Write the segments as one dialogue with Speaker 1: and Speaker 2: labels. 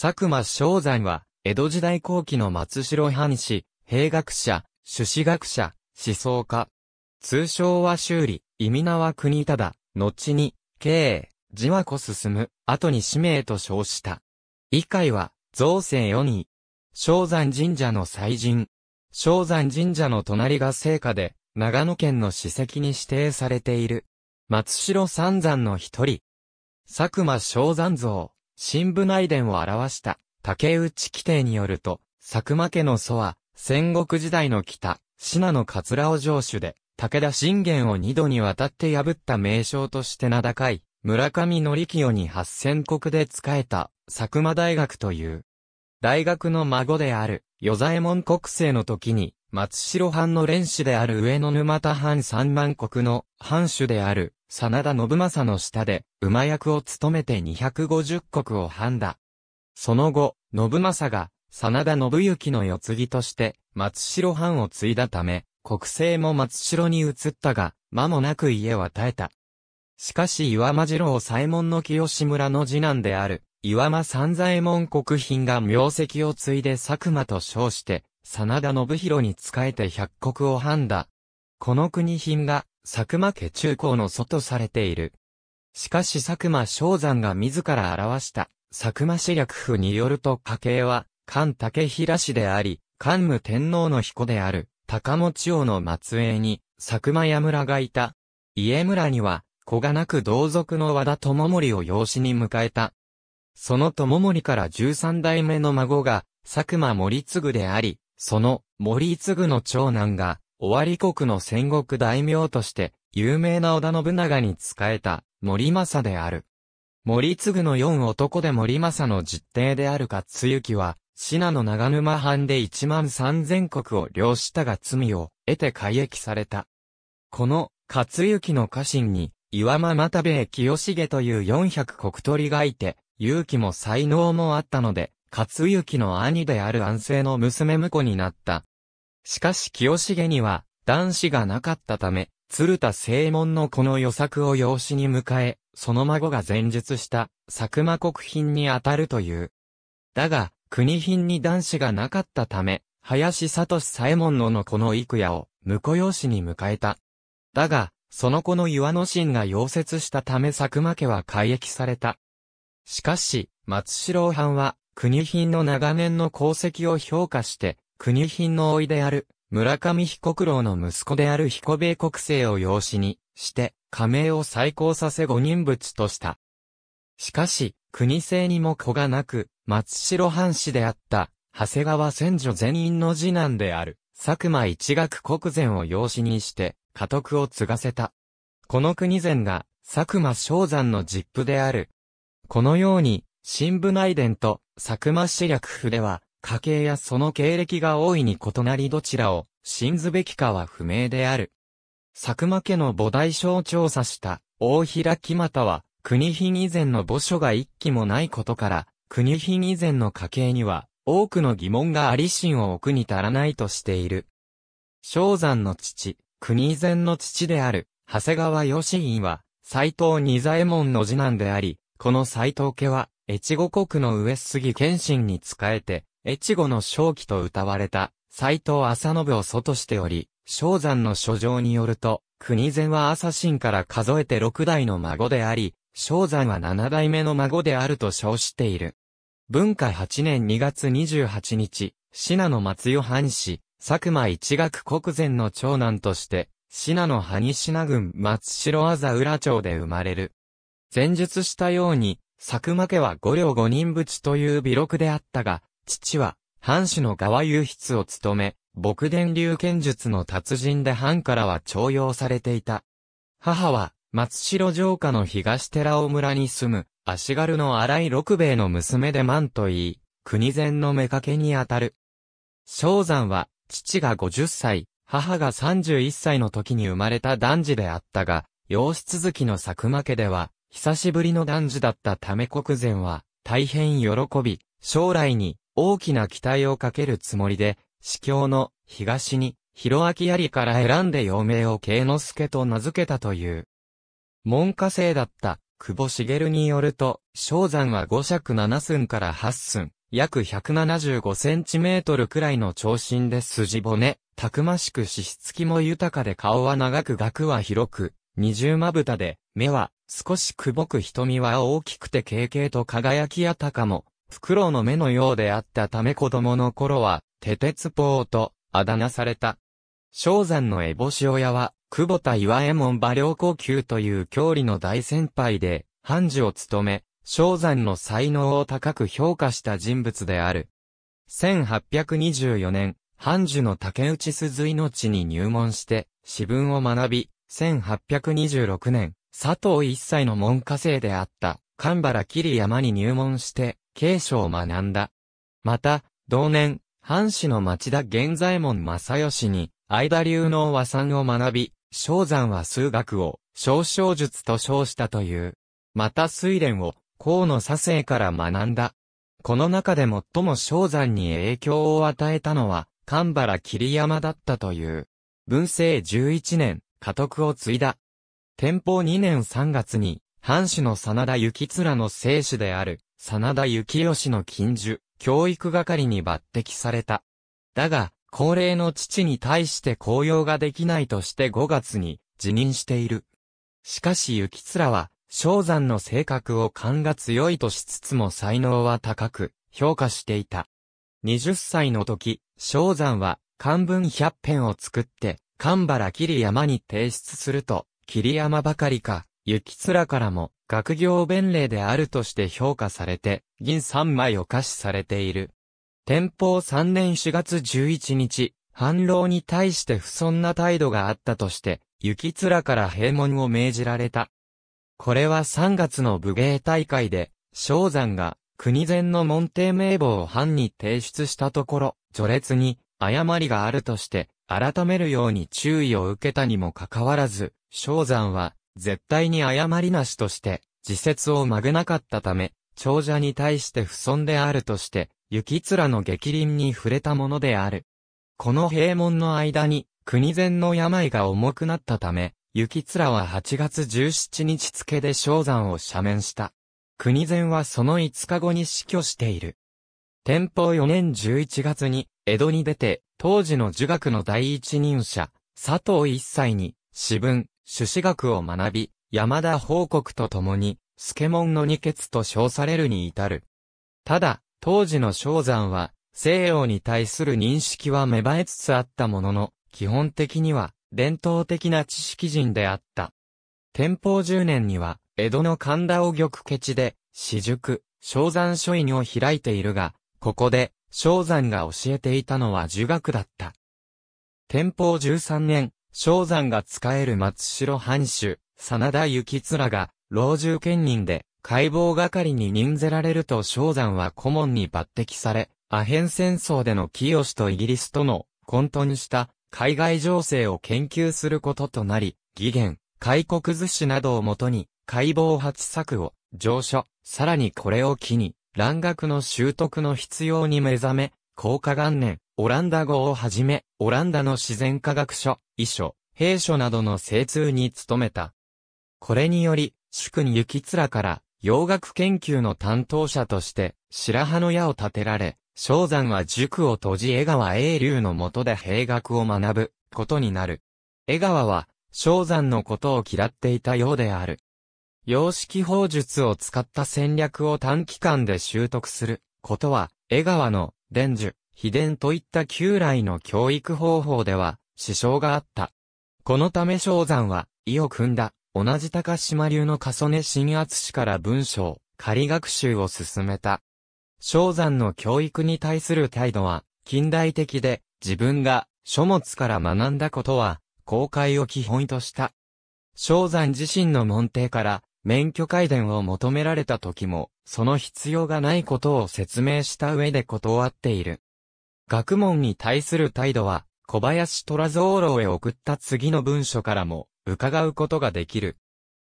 Speaker 1: 佐久間昭山は、江戸時代後期の松代藩士、兵学者、朱子学者、思想家。通称は修理、意味名は国忠、後に、経営、字和子進む、後に使命と称した。以下は、造成4人。昭山神社の祭神。昭山神社の隣が聖火で、長野県の史跡に指定されている。松代三山の一人。佐久間昭山像。新部内伝を表した竹内規定によると、佐久間家の祖は、戦国時代の北、信濃桂尾城主で、武田信玄を二度にわたって破った名将として名高い、村上則清に八千国で仕えた、佐久間大学という。大学の孫である、与左衛門国政の時に、松代藩の連士である上野沼田藩三万国の藩主である、真田信正の下で、馬役を務めて250国を判断。その後、信正が、真田信行の世継ぎとして、松代藩を継いだため、国政も松代に移ったが、間もなく家は絶えた。しかし岩間次郎左衛門の清志村の次男である、岩間三左衛門国賓が名跡を継いで佐久間と称して、真田信弘に仕えて百国を判断。この国賓が、佐久間家中高の祖とされている。しかし佐久間昭山が自ら表した佐久間市略府によると家系は菅武平氏であり、菅武天皇の彦である高持王の末裔に佐久間屋村がいた。家村には子がなく同族の和田智盛を養子に迎えた。その智盛から十三代目の孫が佐久間盛継であり、その盛継の長男が終わり国の戦国大名として、有名な織田信長に仕えた、森政である。森次の四男で森政の実弟である勝行は、信濃長沼藩で一万三千国を領したが罪を得て改役された。この、勝行の家臣に、岩間又兵衛清重という四百国取がいて、勇気も才能もあったので、勝行の兄である安政の娘婿になった。しかし清重には、男子がなかったため、鶴田正門のこの予作を養子に迎え、その孫が前述した、佐久間国賓に当たるという。だが、国賓に男子がなかったため、林聡左衛門ののこの幾屋を、婿養子に迎えた。だが、その子の岩野心が溶接したため佐久間家は改易された。しかし、松代藩は、国賓の長年の功績を評価して、国品の老いである、村上被告郎の息子である彦米国政を養子にして、加盟を再興させ五人物とした。しかし、国政にも子がなく、松代藩士であった、長谷川千女全員の次男である、佐久間一学国前を養子にして、家督を継がせた。この国前が、佐久間昭山の実父である。このように、新部内伝と佐久間市略府では、家系やその経歴が大いに異なりどちらを信ずべきかは不明である。佐久間家の母大将を調査した大平木又は国品以前の墓所が一気もないことから国品以前の家系には多くの疑問があり心を置くに足らないとしている。昭山の父、国以前の父である長谷川義院は斎藤二左衛門の次男であり、この斎藤家は越後国の上杉謙信に仕えて、越後の正気と歌われた、斎藤浅信を祖としており、昭山の書状によると、国前は朝臣から数えて6代の孫であり、昭山は7代目の孫であると称している。文化8年2月28日、信濃松代藩士、佐久間一学国前の長男として、信濃萩品郡松代麻浦町で生まれる。前述したように、佐久間家は五両五人淵という微録であったが、父は、藩主の側雄筆を務め、牧伝流剣術の達人で藩からは徴用されていた。母は、松代城下の東寺尾村に住む、足軽の荒井六兵衛の娘で万と言い、国前の妾にあたる。正山は、父が50歳、母が31歳の時に生まれた男児であったが、養子続きの佐久間家では、久しぶりの男児だったため国前は、大変喜び、将来に、大きな期待をかけるつもりで、司教の東に、広明槍から選んで陽名を慶之助と名付けたという。門下生だった久保茂によると、昭山は5尺7寸から8寸、約175センチメートルくらいの長身で筋骨、たくましく脂質気も豊かで顔は長く額は広く、二重まぶたで、目は少しくぼく瞳は大きくて軽々と輝きやたかも、フクロウの目のようであったため子供の頃は、テテツポーと、あだ名された。昭山のエボシ親は、久保田岩右衛門馬良高級という郷里の大先輩で、判事を務め、昭山の才能を高く評価した人物である。1824年、判事の竹内鈴井の地に入門して、詩文を学び、1826年、佐藤一歳の門下生であった、神原桐山に入門して、継承を学んだ。また、同年、藩士の町田源左衛門正義に、相田流の和算を学び、昭山は数学を、少々術と称したという。また水蓮を、河野左生から学んだ。この中で最も昭山に影響を与えたのは、神原桐山だったという。文政11年、家督を継いだ。天保2年3月に、藩士の真田幸綱の生死である、真田幸義の禁所、教育係に抜擢された。だが、高齢の父に対して公用ができないとして5月に辞任している。しかし幸面は、昇山の性格を勘が強いとしつつも才能は高く、評価していた。20歳の時、昇山は、漢文100編を作って、神原桐山に提出すると、桐山ばかりか、雪面からも、学業弁礼であるとして評価されて、銀三枚を可視されている。天保三年四月十一日、反論に対して不尊な態度があったとして、雪面から閉門を命じられた。これは三月の武芸大会で、昭山が国前の門弟名簿を藩に提出したところ、序列に誤りがあるとして、改めるように注意を受けたにもかかわらず、昭山は絶対に誤りなしとして、自説を曲げなかったため、長者に対して不尊であるとして、雪面の逆鱗に触れたものである。この閉門の間に、国前の病が重くなったため、雪面は8月17日付で昇山を斜面した。国前はその5日後に死去している。天保4年11月に、江戸に出て、当時の儒学の第一人者、佐藤一切に、私文、朱子学を学び、山田報告と共に、スケモンの二欠と称されるに至る。ただ、当時の昭山は、西洋に対する認識は芽生えつつあったものの、基本的には、伝統的な知識人であった。天保十年には、江戸の神田を玉ケ地で、私塾、昭山書院を開いているが、ここで、昭山が教えていたのは儒学だった。天保十三年、昭山が仕える松代藩主、真田幸面が、老中兼任で、解剖係に任ぜられると昭山は顧問に抜擢され、アヘン戦争での清とイギリスとの混沌した海外情勢を研究することとなり、義元、開国図司などをもとに、解剖八策を上書、さらにこれを機に、蘭学の習得の必要に目覚め、高果元年、オランダ語をはじめ、オランダの自然科学書、遺書、兵書などの精通に努めた。これにより、宿に行き面から、洋楽研究の担当者として、白羽の矢を立てられ、正山は塾を閉じ江川英流の下で兵学を学ぶことになる。江川は、正山のことを嫌っていたようである。様式法術を使った戦略を短期間で習得することは、江川の伝授秘伝といった旧来の教育方法では、支障があった。このため正山は、意を組んだ、同じ高島流の重ね新圧氏から文章、仮学習を進めた。正山の教育に対する態度は、近代的で、自分が書物から学んだことは、公開を基本とした。正山自身の門弟から免許改伝を求められた時も、その必要がないことを説明した上で断っている。学問に対する態度は、小林虎蔵郎へ送った次の文書からも、伺うことができる。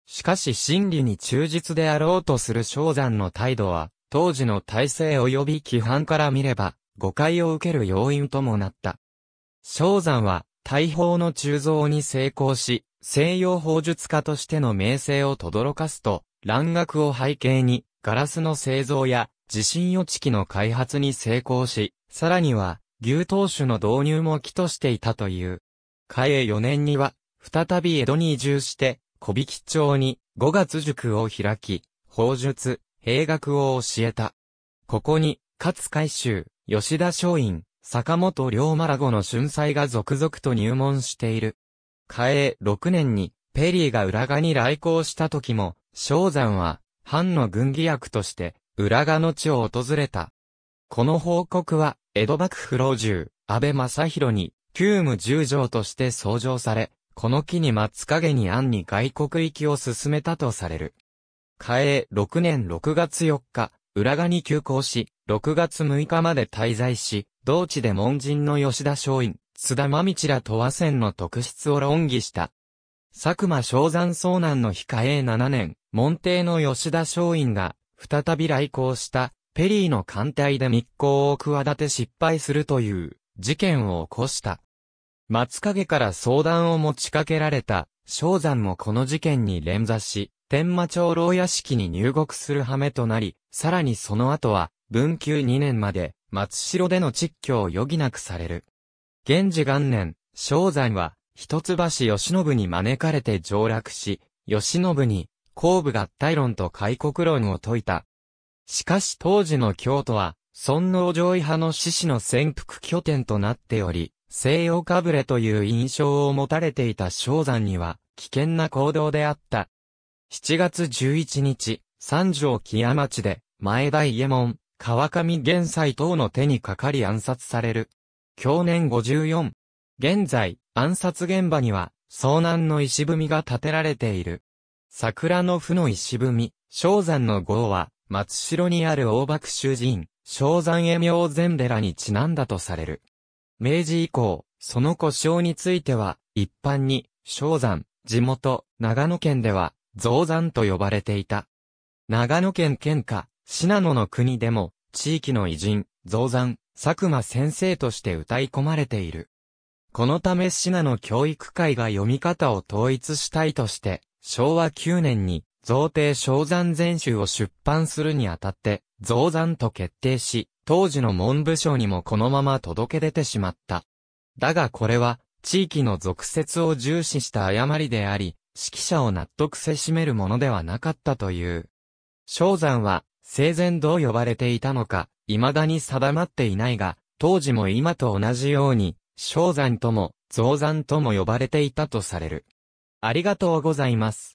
Speaker 1: しかし真理に忠実であろうとする昭山の態度は、当時の体制及び規範から見れば、誤解を受ける要因ともなった。昭山は、大砲の鋳造に成功し、西洋砲術家としての名声を轟かすと、蘭学を背景に、ガラスの製造や地震予知機の開発に成功し、さらには、牛頭種の導入も起としていたという。嘉永4年には、再び江戸に移住して、小引町に5月塾を開き、法術、兵学を教えた。ここに、勝海舟、吉田松陰、坂本龍馬らゴの春祭が続々と入門している。嘉永6年に、ペリーが浦賀に来航した時も、昭山は、藩の軍議役として、浦賀の地を訪れた。この報告は、江戸幕府老中、安倍正弘に、旧務十条として創上され、この機に松陰に暗に外国行きを進めたとされる。嘉永6年6月4日、浦賀に急行し、6月6日まで滞在し、同地で門人の吉田松陰、津田真道らと和船の特質を論議した。佐久間昭山遭難の日嘉永7年、門弟の吉田松陰が、再び来航したペリーの艦隊で密航を企て失敗するという事件を起こした。松影から相談を持ちかけられた、昭山もこの事件に連座し、天魔長老屋敷に入国する羽目となり、さらにその後は、文久2年まで、松代での蟄居を余儀なくされる。源氏元年、昭山は、一橋慶喜に招かれて上洛し、慶喜に、後部合体論と開国論を説いた。しかし当時の京都は、尊王攘夷派の志士の潜伏拠点となっており、西洋かぶれという印象を持たれていた昭山には、危険な行動であった。7月11日、三条木屋町で、前田家門、川上玄斎等の手にかかり暗殺される。去年54。現在、暗殺現場には、遭難の石踏みが建てられている。桜の負の石踏み、昭山の号は、松代にある大幕主寺院、山へ明禅寺にちなんだとされる。明治以降、その故障については、一般に、昭山、地元、長野県では、増山と呼ばれていた。長野県県下、信濃の国でも、地域の偉人、増山、佐久間先生として歌い込まれている。このため信濃教育会が読み方を統一したいとして、昭和9年に、贈呈昭山全集を出版するにあたって、増山と決定し、当時の文部省にもこのまま届け出てしまった。だがこれは、地域の俗説を重視した誤りであり、指揮者を納得せしめるものではなかったという。昭山は、生前どう呼ばれていたのか、未だに定まっていないが、当時も今と同じように、昭山とも、造山とも呼ばれていたとされる。ありがとうございます。